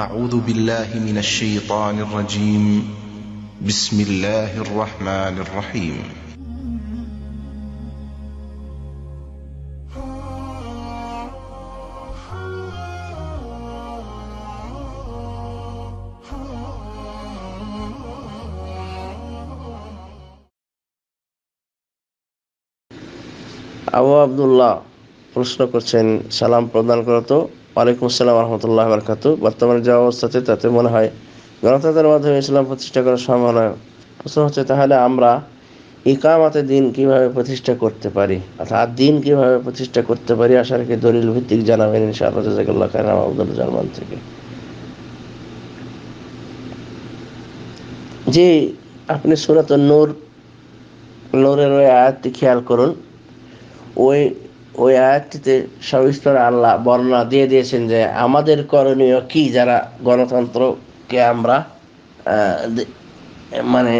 أعوذ بالله من الشيطان الرجيم بسم الله الرحمن الرحيم আবু আবদুল্লাহ প্রশ্ন করছেন সালাম প্রদান করতো ওয়ালাইকুম আসসালাম রহমতুল্লাহ বরকাত বর্তমানে যা অবস্থাতে তাতে মনে হয় গণতন্ত্রের মাধ্যমে ইসলাম প্রতিষ্ঠা করার সম্ভাবনা প্রশ্ন হচ্ছে তাহলে আমরা ইকামাতে দিন কিভাবে প্রতিষ্ঠা করতে পারি অর্থাৎ দিন কিভাবে প্রতিষ্ঠা করতে পারি আশা রাখি দলিল ভিত্তিক জানাবেন ইনশাআল্লাহ আব্দুল জার্মান থেকে যে আপনি সুরাত নূর নূরের ওই আয়াতটি খেয়াল করুন ওই ওই আয়াতটিতে সবিস্তর আল্লাহ বর্ণনা দিয়ে দিয়েছেন যে আমাদের করণীয় কি যারা গণতন্ত্রকে আমরা মানে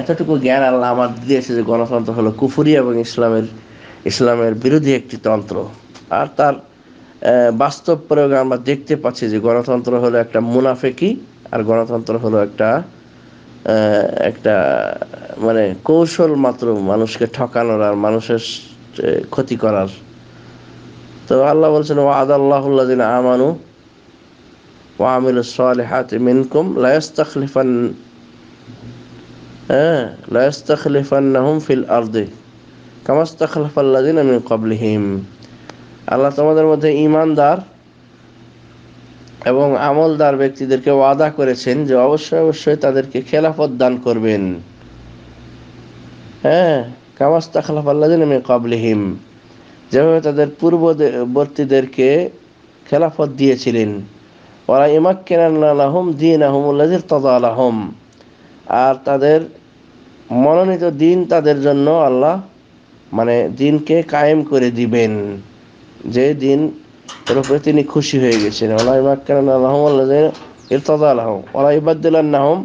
এতটুকু জ্ঞান আল্লাহ আমার দিয়েছে যে গণতন্ত্র হলো কুফুরি এবং ইসলামের ইসলামের বিরোধী একটি তন্ত্র আর তার বাস্তব প্রয়োগে আমরা দেখতে পাচ্ছি যে গণতন্ত্র হলো একটা মুনাফেকি আর গণতন্ত্র হলো একটা একটা মানে কৌশল মাত্র মানুষকে ঠকানোর আর মানুষের ক্ষতি করার তো আল্লাহ বলছেন ও আল্লাহুল্লাহ আমানু وعمل الصالحات منكم لا يستخلفن لا يستخلفنهم في الأرض كما استخلف الذين من قبلهم আল্লাহ তোমাদের মধ্যে ইমানদার এবং আমলদার ব্যক্তিদেরকে ওয়াদা করেছেন যে অবশ্যই অবশ্যই তাদেরকে খেলাফত দান করবেন হ্যাঁ কামাস্তা খালাফ আল্লাদিন কাবলিহিম যেভাবে তাদের পূর্ববর্তীদেরকে খেলাফত দিয়েছিলেন ওরা ইমাক্কেনাল্লাহম দিন আহমুল্লাজির তদা আলাহম আর তাদের মনোনীত দিন তাদের জন্য আল্লাহ মানে দিনকে কায়েম করে দিবেন যে দিন রূপে তিনি খুশি হয়ে গেছেন ওলা ইমাক্কান আল্লাহম আল্লাহ ইরতাদ আলাহম ওলা ইবাদ্দুল্লাহ নাহম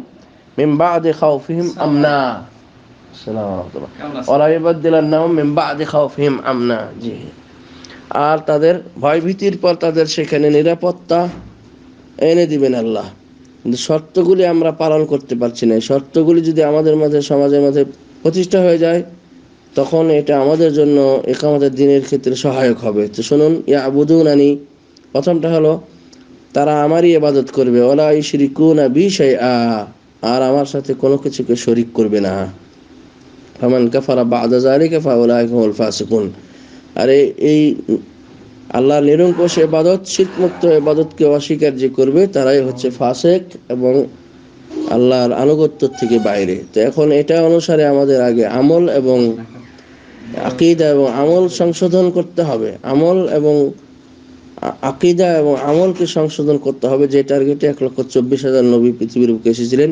মিম্বা আদি খাউফিহিম আমনা আর তাদের ভয় ভীতির পর তাদের সেখানে নিরাপত্তা এনে দিবেন আল্লাহ কিন্তু শর্তগুলি আমরা পালন করতে পারছি না শর্তগুলি যদি আমাদের মাঝে সমাজের মাঝে প্রতিষ্ঠা হয়ে যায় তখন এটা আমাদের জন্য একামতের দিনের ক্ষেত্রে সহায়ক হবে তো শুনুন ইয়া আবুদুন আনি প্রথমটা হলো তারা আমারই এবাদত করবে ওলা ইশরিকুনা বিষয় আর আমার সাথে কোনো কিছুকে শরিক করবে না ফামান কাফারা বাদা জালিকা ফাউলাইকুমুল ফাসিকুন আর এই আল্লাহ নিরঙ্কুশ এবাদত শীতমুক্ত এবাদতকে অস্বীকার যে করবে তারাই হচ্ছে ফাসেক এবং আল্লাহর আনুগত্য থেকে বাইরে তো এখন এটা অনুসারে আমাদের আগে আমল এবং আকিদা এবং আমল সংশোধন করতে হবে আমল এবং আকিদা এবং আমলকে সংশোধন করতে হবে যে টার্গেটে এক লক্ষ চব্বিশ হাজার নবী পৃথিবীর বুকে এসেছিলেন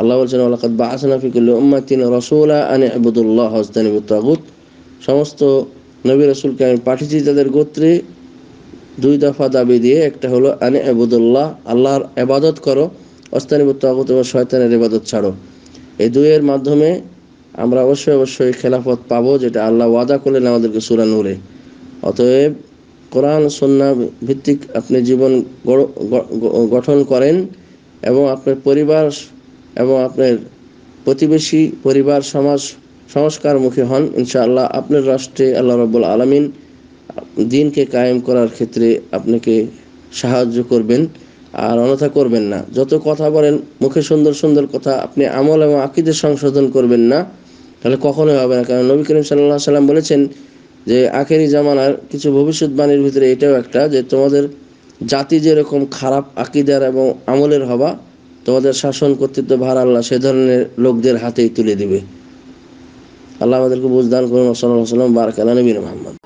আল্লাহ বলছেন আলাকাত বা আসনাফিকুল উম্মাতিন রসুলা আনে আবুদুল্লাহ হজদানিবুত তাগুত সমস্ত নবী রসুলকে আমি পাঠিয়েছি তাদের গোত্রে দুই দফা দাবি দিয়ে একটা হলো আনে আবুদুল্লাহ আল্লাহর আবাদত করো অস্তানি তাগুত এবং শয়তানের ইবাদত ছাড়ো এই দুইয়ের মাধ্যমে আমরা অবশ্যই অবশ্যই খেলাফত পাবো যেটা আল্লাহ ওয়াদা করলেন আমাদেরকে সুরা নূরে অতএব কোরআন সন্না ভিত্তিক আপনি জীবন গঠন করেন এবং আপনার পরিবার এবং আপনার প্রতিবেশী পরিবার সমাজ সংস্কারমুখী হন ইনশাআল্লাহ আপনার রাষ্ট্রে আল্লাহ রব্বুল আলমিন দিনকে কায়েম করার ক্ষেত্রে আপনাকে সাহায্য করবেন আর অনথা করবেন না যত কথা বলেন মুখে সুন্দর সুন্দর কথা আপনি আমল এবং আকিদের সংশোধন করবেন না তাহলে কখনোই হবে না কারণ নবী করিম সাল্লাহ সাল্লাম বলেছেন যে আখেরি জামানার কিছু ভবিষ্যৎবাণীর ভিতরে এটাও একটা যে তোমাদের জাতি যেরকম খারাপ আকিদার এবং আমলের হবা তোমাদের শাসন কর্তৃত্ব ভার আল্লাহ সে ধরনের লোকদের হাতেই তুলে দিবে আল্লাহ আমাদেরকে বুঝদান করুন সাল্লাহ সাল্লাম বারকালা নবীন মোহাম্মদ